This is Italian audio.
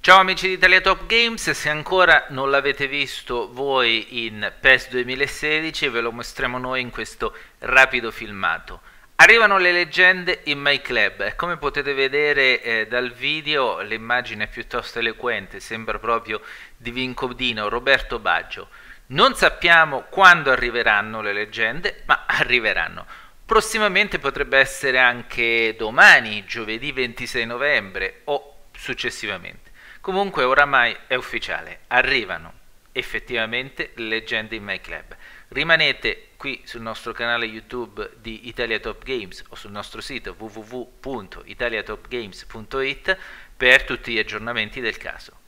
Ciao amici di Italia Top Games, se ancora non l'avete visto voi in PES 2016 ve lo mostriamo noi in questo rapido filmato. Arrivano le leggende in My Club, come potete vedere eh, dal video l'immagine è piuttosto eloquente, sembra proprio di Vincodino, Roberto Baggio. Non sappiamo quando arriveranno le leggende, ma arriveranno. Prossimamente potrebbe essere anche domani, giovedì 26 novembre o successivamente. Comunque oramai è ufficiale, arrivano effettivamente le leggende in my club. Rimanete qui sul nostro canale YouTube di Italia Top Games o sul nostro sito www.italiatopgames.it per tutti gli aggiornamenti del caso.